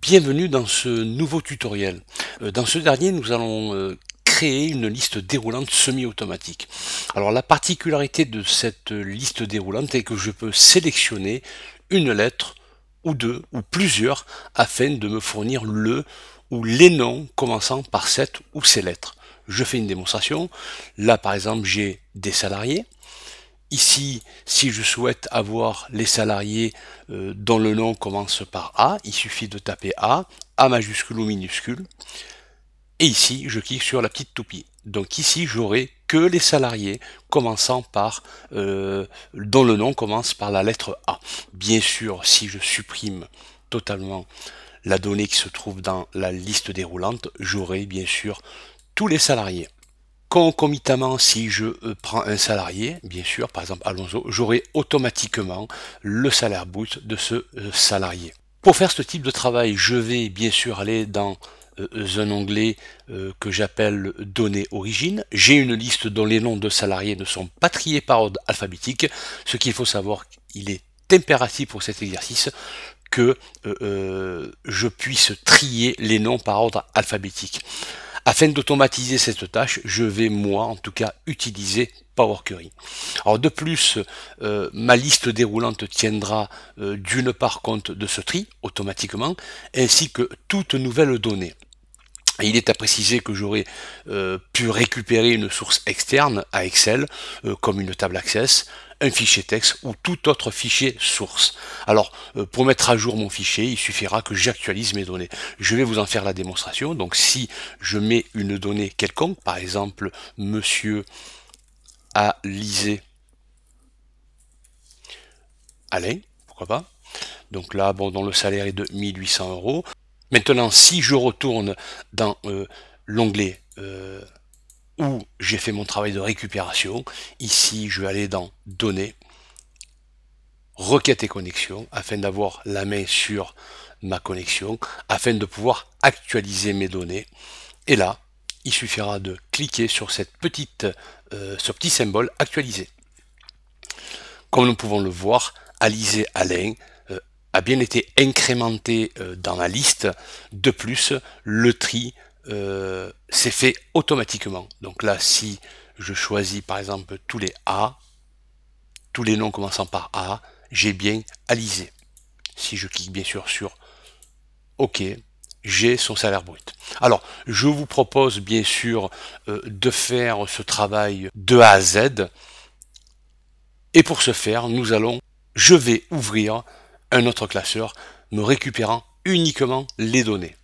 Bienvenue dans ce nouveau tutoriel. Euh, dans ce dernier, nous allons euh, créer une liste déroulante semi-automatique. Alors la particularité de cette liste déroulante est que je peux sélectionner une lettre ou deux ou plusieurs afin de me fournir le ou les noms commençant par cette ou ces lettres. Je fais une démonstration. Là par exemple j'ai des salariés, Ici, si je souhaite avoir les salariés euh, dont le nom commence par A, il suffit de taper A, A majuscule ou minuscule. Et ici, je clique sur la petite toupie. Donc ici, j'aurai que les salariés commençant par euh, dont le nom commence par la lettre A. Bien sûr, si je supprime totalement la donnée qui se trouve dans la liste déroulante, j'aurai bien sûr tous les salariés concomitamment, si je euh, prends un salarié, bien sûr, par exemple Alonso, j'aurai automatiquement le salaire brut de ce euh, salarié. Pour faire ce type de travail, je vais bien sûr aller dans euh, un onglet que j'appelle Données origine. J'ai une liste dont les noms de salariés ne sont pas triés par ordre alphabétique. Ce qu'il faut savoir, il est impératif pour cet exercice que je puisse trier les noms par ordre alphabétique. Afin d'automatiser cette tâche, je vais moi en tout cas utiliser Power Query. Alors de plus, euh, ma liste déroulante tiendra euh, d'une part compte de ce tri automatiquement, ainsi que toute nouvelle donnée. il est à préciser que j'aurais euh, pu récupérer une source externe à Excel, comme une table Access, un fichier texte ou tout autre fichier source. Alors, euh, pour mettre à jour mon fichier, il suffira que j'actualise mes données. Je vais vous en faire la démonstration. Donc, si je mets une donnée quelconque, par exemple, monsieur a lisé Alain, pourquoi pas donc là, bon, dont le salaire est de 1800 euros. Maintenant, si je retourne dans euh, l'onglet euh, où j'ai fait mon travail de récupération. Ici, je vais aller dans Données, Requête et connexion, afin d'avoir la main sur ma connexion, afin de pouvoir actualiser mes données. Et là, il suffira de cliquer sur cette petite, euh, ce petit symbole actualiser. Comme nous pouvons le voir, Alizé Alain euh, a bien été incrémenté euh, dans la liste. De plus, le tri euh, c'est fait automatiquement. Donc là, si je choisis par exemple tous les A, tous les noms commençant par A, j'ai bien alisé. Si je clique bien sûr sur OK, j'ai son salaire brut. Alors, je vous propose bien sûr euh, de faire ce travail de A à Z. Et pour ce faire, nous allons, je vais ouvrir un autre classeur me récupérant uniquement les données.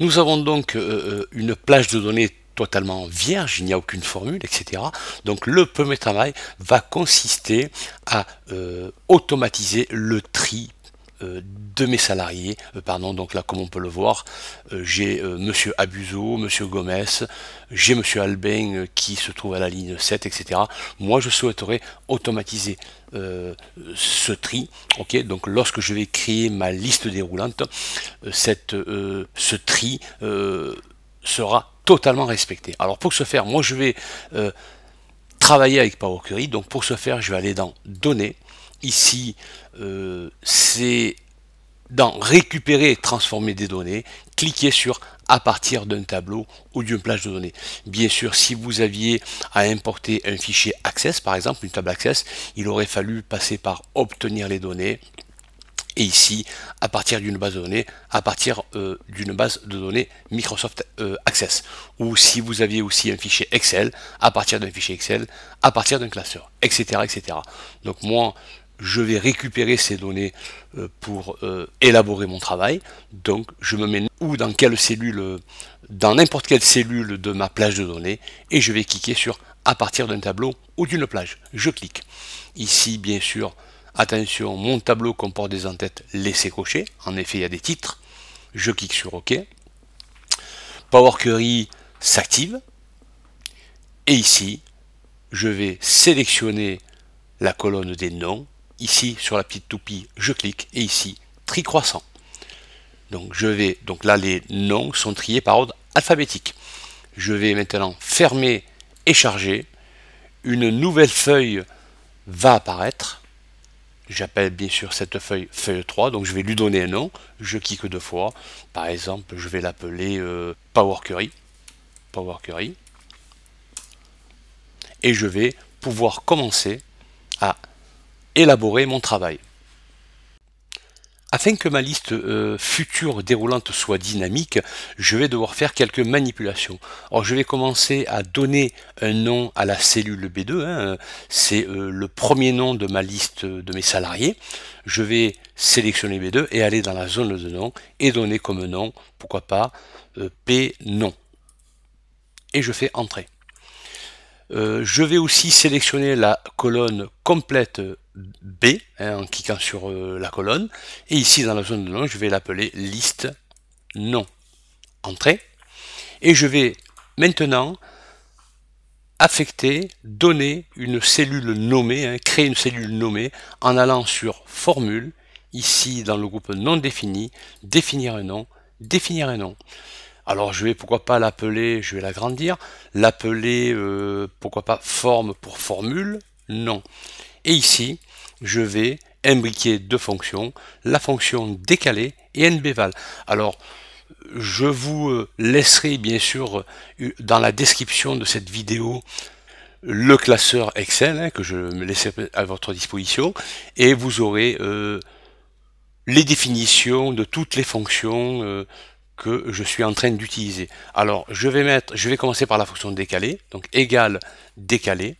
Nous avons donc euh, euh, une plage de données totalement vierge, il n'y a aucune formule, etc. Donc le premier travail va consister à euh, automatiser le tri euh, de mes salariés. Euh, pardon, donc là, comme on peut le voir, euh, j'ai Monsieur Abuso, Monsieur Gomez, j'ai Monsieur Albin qui se trouve à la ligne 7, etc. Moi, je souhaiterais automatiser ce tri. ok Donc lorsque je vais créer ma liste déroulante, cette, ce tri sera totalement respecté. Alors pour ce faire, moi je vais travailler avec Power Query. Donc pour ce faire, je vais aller dans Données. Ici, euh, c'est dans récupérer et transformer des données, cliquez sur à partir d'un tableau ou d'une plage de données. Bien sûr, si vous aviez à importer un fichier Access, par exemple, une table Access, il aurait fallu passer par obtenir les données, et ici à partir d'une base de données, à partir euh, d'une base de données Microsoft euh, Access. Ou si vous aviez aussi un fichier Excel, à partir d'un fichier Excel, à partir d'un classeur, etc., etc. Donc moi, je vais récupérer ces données euh, pour euh, élaborer mon travail. Donc je me mets ou dans quelle cellule, dans n'importe quelle cellule de ma plage de données, et je vais cliquer sur à partir d'un tableau ou d'une plage. Je clique. Ici, bien sûr, attention, mon tableau comporte des entêtes, laissez cocher. En effet, il y a des titres. Je clique sur OK. Power Query s'active. Et ici, je vais sélectionner la colonne des noms ici sur la petite toupie, je clique, et ici, tri croissant. Donc je vais, donc là les noms sont triés par ordre alphabétique. Je vais maintenant fermer et charger. Une nouvelle feuille va apparaître. J'appelle bien sûr cette feuille feuille 3, donc je vais lui donner un nom. Je clique deux fois. Par exemple, je vais l'appeler euh, Power Curry. Power Curry. Et je vais pouvoir commencer à élaborer mon travail. Afin que ma liste euh, future déroulante soit dynamique, je vais devoir faire quelques manipulations. Alors je vais commencer à donner un nom à la cellule B2, hein. c'est euh, le premier nom de ma liste de mes salariés. Je vais sélectionner B2 et aller dans la zone de nom et donner comme nom, pourquoi pas, euh, P nom. Et je fais entrer. Euh, je vais aussi sélectionner la colonne complète B hein, en cliquant sur euh, la colonne. Et ici, dans la zone de nom, je vais l'appeler liste nom entrée. Et je vais maintenant affecter, donner une cellule nommée, hein, créer une cellule nommée en allant sur formule, ici dans le groupe non défini, définir un nom, définir un nom. Alors je vais pourquoi pas l'appeler, je vais l'agrandir, l'appeler euh, pourquoi pas forme pour formule, non. Et ici, je vais imbriquer deux fonctions, la fonction décalée et nbval. Alors je vous euh, laisserai bien sûr euh, dans la description de cette vidéo le classeur Excel hein, que je me laisserai à votre disposition et vous aurez les définitions de toutes les fonctions que je suis en train d'utiliser. Alors, je vais mettre, je vais commencer par la fonction décaler, donc égal décalé.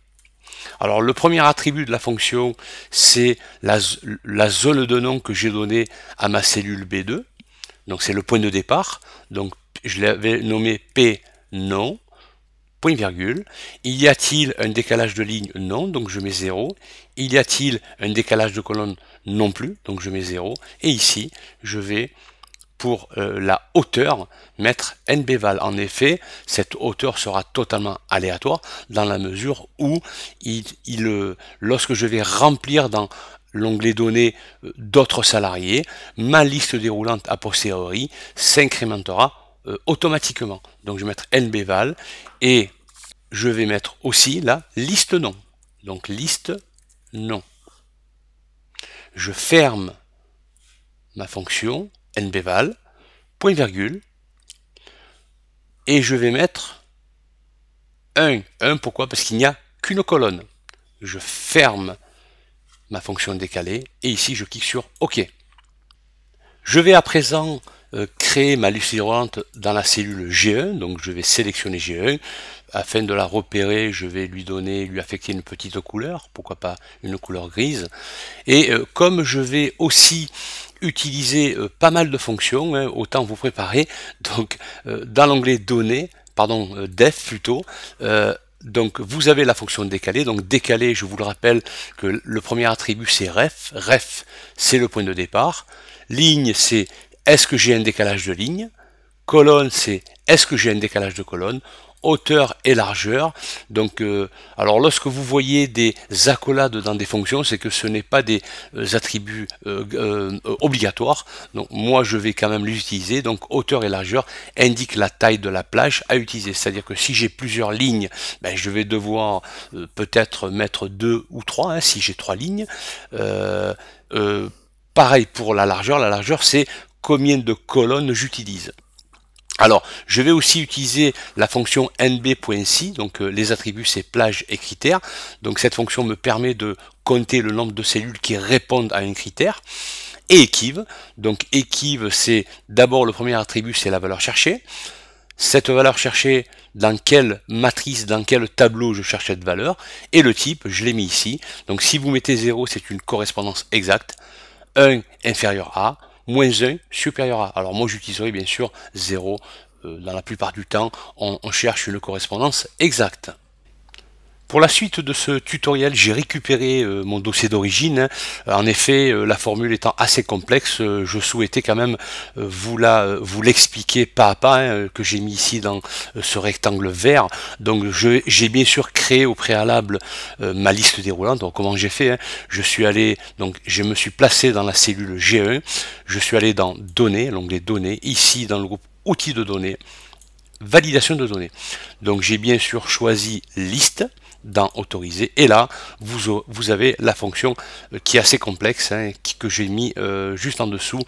Alors, le premier attribut de la fonction, c'est la, zone de nom que j'ai donnée à ma cellule B2. Donc, c'est le point de départ. Donc, je l'avais nommé P non, point virgule. Y a-t-il un décalage de ligne Non, donc je mets 0. Il Y a-t-il un décalage de colonne Non plus, donc je mets 0. Et ici, je vais pour euh, la hauteur mettre NBVAL. En effet, cette hauteur sera totalement aléatoire dans la mesure où euh, lorsque je vais remplir dans l'onglet données euh, d'autres salariés, ma liste déroulante a posteriori s'incrémentera automatiquement. Donc je vais mettre NBVAL et je vais mettre aussi la liste nom. Donc liste nom. Je ferme ma fonction nbval, point virgule, et je vais mettre 1. 1 pourquoi Parce qu'il n'y a qu'une colonne. Je ferme ma fonction décalée et ici je clique sur OK. Je vais à présent euh, créer ma lucidorante dans la cellule G1, donc je vais sélectionner G1. Afin de la repérer, je vais lui donner, lui affecter une petite couleur, pourquoi pas une couleur grise. Et euh, comme je vais aussi utiliser euh, pas mal de fonctions, hein, autant vous préparer. Donc, euh, dans l'onglet données, pardon, euh, def plutôt, donc vous avez la fonction Décaler ».« Donc décaler je vous le rappelle que le premier attribut c'est ref. Ref, c'est le point de départ. Ligne, c'est est-ce que j'ai un décalage de ligne. Colonne, c'est est-ce que j'ai un décalage de colonne hauteur et largeur. Donc, euh, alors lorsque vous voyez des accolades dans des fonctions, c'est que ce n'est pas des euh, attributs euh, obligatoires. Donc, moi, je vais quand même l'utiliser. Donc, hauteur et largeur indiquent la taille de la plage à utiliser. C'est-à-dire que si j'ai plusieurs lignes, ben, je vais devoir peut-être mettre deux ou trois, hein, si j'ai trois lignes. pareil pour la largeur. La largeur, c'est combien de colonnes j'utilise. Alors, je vais aussi utiliser la fonction nb.si, donc euh, les attributs c'est plage et critères. Donc cette fonction me permet de compter le nombre de cellules qui répondent à un critère. Et équive, donc équive c'est d'abord le premier attribut c'est la valeur cherchée. Cette valeur cherchée, dans quelle matrice, dans quel tableau je cherche cette valeur. Et le type, je l'ai mis ici. Donc si vous mettez 0, c'est une correspondance exacte. 1 inférieur à, moins 1 supérieur à. Alors moi j'utiliserai bien sûr 0 euh, dans la plupart du temps, on, on cherche une correspondance exacte. Pour la suite de ce tutoriel, j'ai récupéré euh, mon dossier d'origine. En effet, euh, la formule étant assez complexe, euh, je souhaitais quand même vous vous l'expliquer pas à pas hein, que j'ai mis ici dans ce rectangle vert. Donc j'ai bien sûr créé au préalable ma liste déroulante. Donc comment j'ai fait hein, Je suis allé donc je me suis placé dans la cellule G1. Je suis allé dans données, l'onglet données ici dans le groupe outils de données, validation de données. Donc j'ai bien sûr choisi liste dans autoriser. Et là, vous, vous avez la fonction euh, qui est assez complexe, hein, que j'ai mis euh, juste en dessous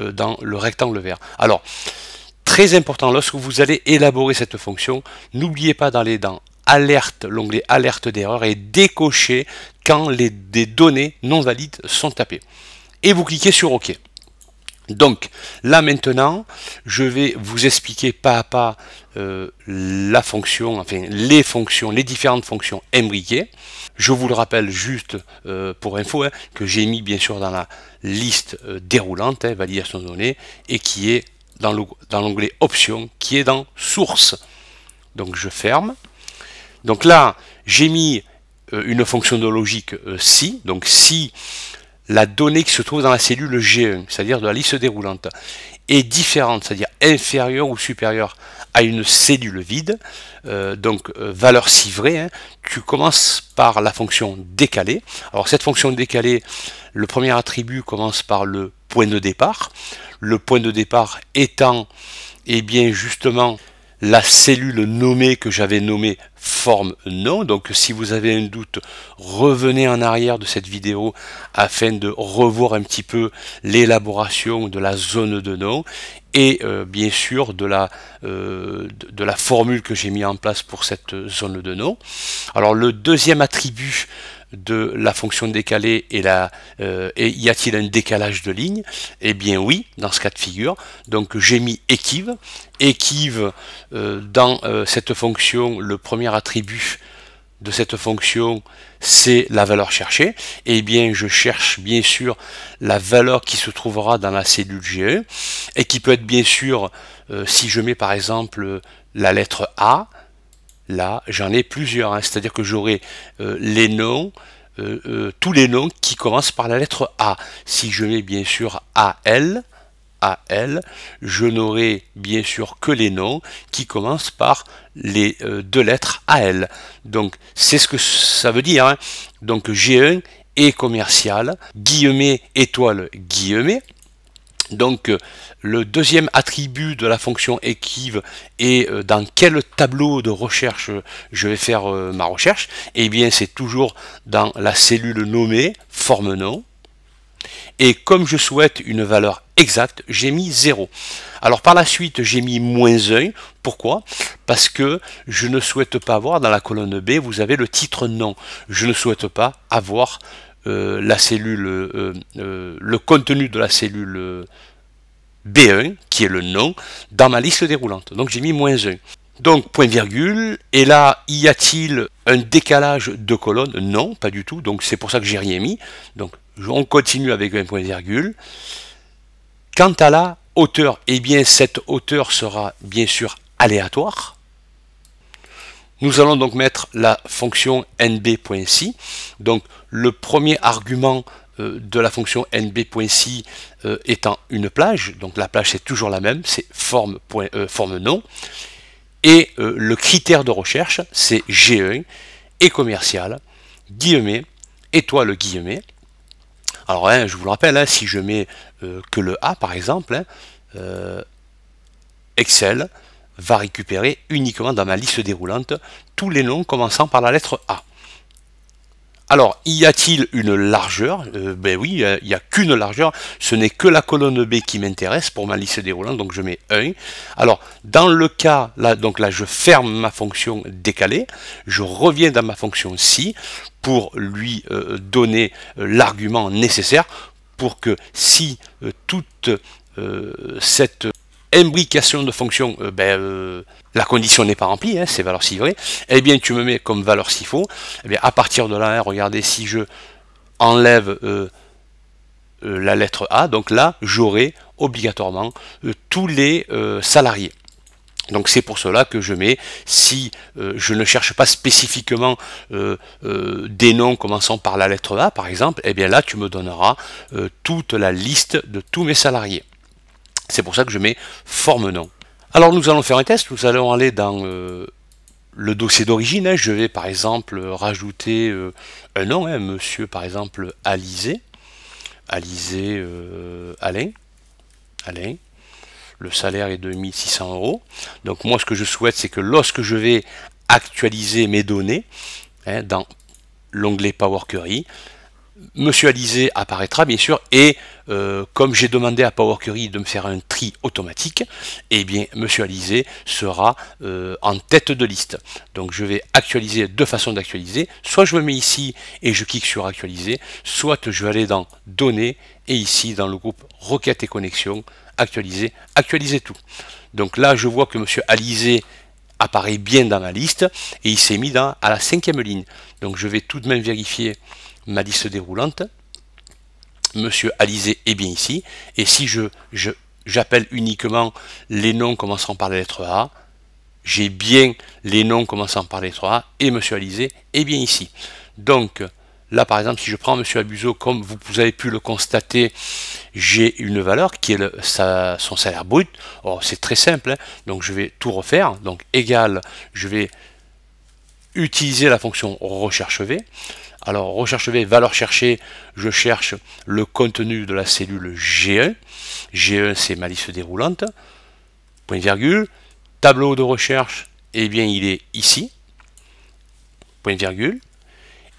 euh, dans le rectangle vert. Alors, très important, lorsque vous allez élaborer cette fonction, n'oubliez pas d'aller dans alerte, l'onglet alerte d'erreur et décocher quand les, des données non valides sont tapées. Et vous cliquez sur OK. Donc là maintenant, je vais vous expliquer pas à pas euh, la fonction, enfin les fonctions, les différentes fonctions imbriquées. Je vous le rappelle juste euh, pour info, hein, que j'ai mis bien sûr dans la liste euh, déroulante, hein, validation de données, et qui est dans l'onglet options, qui est dans source. Donc je ferme. Donc là, j'ai mis une fonction de logique si, donc si la donnée qui se trouve dans la cellule G1, c'est-à-dire de la liste déroulante, est différente, c'est-à-dire inférieure ou supérieure à une cellule vide, euh, donc euh, valeur civrée, hein, tu commences par la fonction décalée. Alors cette fonction décalée, le premier attribut commence par le point de départ, le point de départ étant eh bien justement la cellule nommée que j'avais nommée forme non. Donc si vous avez un doute, revenez en arrière de cette vidéo afin de revoir un petit peu l'élaboration de la zone de nom et euh, bien sûr de la, euh, de la formule que j'ai mis en place pour cette zone de nom. Alors le deuxième attribut de la fonction décalée et, la, euh, et y a-t-il un décalage de ligne Eh bien oui, dans ce cas de figure. Donc j'ai mis équive. Équive, euh, dans euh, cette fonction, le premier attribut de cette fonction, c'est la valeur cherchée. Eh bien, je cherche bien sûr la valeur qui se trouvera dans la cellule GE et qui peut être bien sûr, si je mets par exemple la lettre A, là, j'en ai plusieurs. Hein. C'est-à-dire que j'aurai euh, les noms, euh, euh, tous les noms qui commencent par la lettre A. Si je mets bien sûr AL, AL, je n'aurai bien sûr que les noms qui commencent par les deux lettres AL. Donc c'est ce que ça veut dire. Hein. Donc G1 est commercial, guillemet, étoile, guillemet, donc euh, le deuxième attribut de la fonction équive est euh, dans quel tableau de recherche je vais faire euh, ma recherche. Et eh bien c'est toujours dans la cellule nommée forme nom. Et comme je souhaite une valeur exacte, j'ai mis 0. Alors par la suite, j'ai mis moins 1. Pourquoi Parce que je ne souhaite pas avoir dans la colonne B, vous avez le titre nom. Je ne souhaite pas avoir euh, la cellule, euh, euh, le contenu de la cellule B1, qui est le nom, dans ma liste déroulante. Donc j'ai mis moins 1. Donc point virgule, et là, y a-t-il un décalage de colonne Non, pas du tout, donc c'est pour ça que j'ai rien mis. Donc on continue avec un point virgule. Quant à la hauteur, eh bien cette hauteur sera bien sûr aléatoire, nous allons donc mettre la fonction nb.si. Donc le premier argument euh, de la fonction nb.si euh, étant une plage, donc la plage c'est toujours la même, c'est forme, euh, non. Et le critère de recherche c'est G1 et commercial, Guillemets, étoile guillemet. Alors hein, je vous le rappelle, hein, si je mets que le A par exemple, hein, Excel, va récupérer uniquement dans ma liste déroulante tous les noms commençant par la lettre A. Alors, y a-t-il une largeur euh, Ben oui, il euh, n'y a qu'une largeur. Ce n'est que la colonne B qui m'intéresse pour ma liste déroulante, donc je mets 1. Alors, dans le cas, là, donc là, je ferme ma fonction décalée, je reviens dans ma fonction si pour lui euh, donner l'argument nécessaire pour que si toute cette imbrication de fonction, euh, ben, euh, la condition n'est pas remplie, hein, c'est valeur vrai et eh bien tu me mets comme valeur s'il faut, eh bien à partir de là, hein, regardez, si je enlève euh, la lettre A, donc là, j'aurai obligatoirement tous les salariés. Donc c'est pour cela que je mets, si je ne cherche pas spécifiquement des noms commençant par la lettre A par exemple, et eh bien là tu me donneras toute la liste de tous mes salariés. C'est pour ça que je mets forme nom. Alors nous allons faire un test, nous allons aller dans euh, le dossier d'origine. Hein. Je vais par exemple rajouter euh, un nom, hein, monsieur par exemple Alizé. Alizé euh, Alain. Alain. Le salaire est de 1600 euros. Donc moi ce que je souhaite c'est que lorsque je vais actualiser mes données hein, dans l'onglet Power Query, Monsieur Alizé apparaîtra bien sûr, et euh, comme j'ai demandé à Power de me faire un tri automatique, eh bien Monsieur Alizé sera euh, en tête de liste. Donc je vais actualiser deux façons d'actualiser. Soit je me mets ici et je clique sur actualiser, soit je vais aller dans données et ici dans le groupe requêtes et connexions, actualiser, actualiser tout. Donc là je vois que Monsieur Alizé apparaît bien dans ma liste et il s'est mis dans, à la cinquième ligne. Donc je vais tout de même vérifier ma liste déroulante, Monsieur Alizé est bien ici, et si je j'appelle uniquement les noms commençant par la lettre A, j'ai bien les noms commençant par la lettre A, et Monsieur Alizé est bien ici. Donc, là par exemple, si je prends Monsieur Abuso, comme vous, avez pu le constater, j'ai une valeur qui est le, son salaire brut. c'est très simple, hein. donc je vais tout refaire. Donc égal, je vais utiliser la fonction recherche V. Alors recherche V valeur je cherche le contenu de la cellule G1. G1 c'est ma liste déroulante. Point virgule. Tableau de recherche, eh bien il est ici. Point virgule.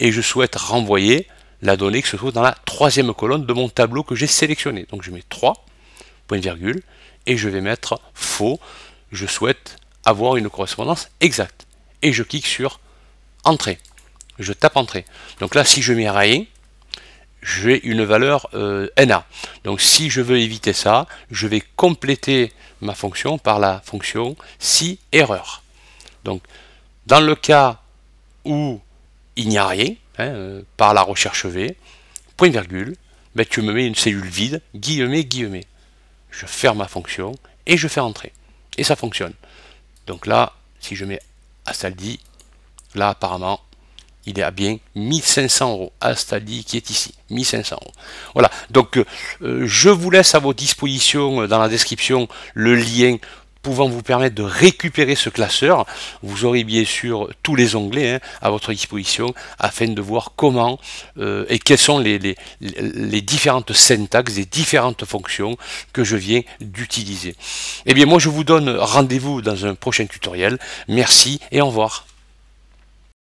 Et je souhaite renvoyer la donnée qui se trouve dans la troisième colonne de mon tableau que j'ai sélectionné. Donc je mets 3, point virgule, et je vais mettre faux. Je souhaite avoir une correspondance exacte. Et je clique sur entrée. Je tape entrée. Donc là, si je mets rien, j'ai une valeur euh, NA. Donc si je veux éviter ça, je vais compléter ma fonction par la fonction si erreur. Donc dans le cas où il n'y a rien, hein, euh, par la recherche V, point virgule, ben, tu me mets une cellule vide, guillemets, guillemets. Je ferme ma fonction et je fais entrer. Et ça fonctionne. Donc là, si je mets Astaldi, Là, apparemment, il est à bien 1500 euros. Astali qui est ici, 1500 euros. Voilà, donc euh, je vous laisse à vos dispositions euh, dans la description le lien pouvant vous permettre de récupérer ce classeur. Vous aurez bien sûr tous les onglets hein, à votre disposition afin de voir comment euh, et quelles sont les, les, différentes syntaxes, les différentes fonctions que je viens d'utiliser. Eh bien moi je vous donne rendez-vous dans un prochain tutoriel. Merci et au revoir.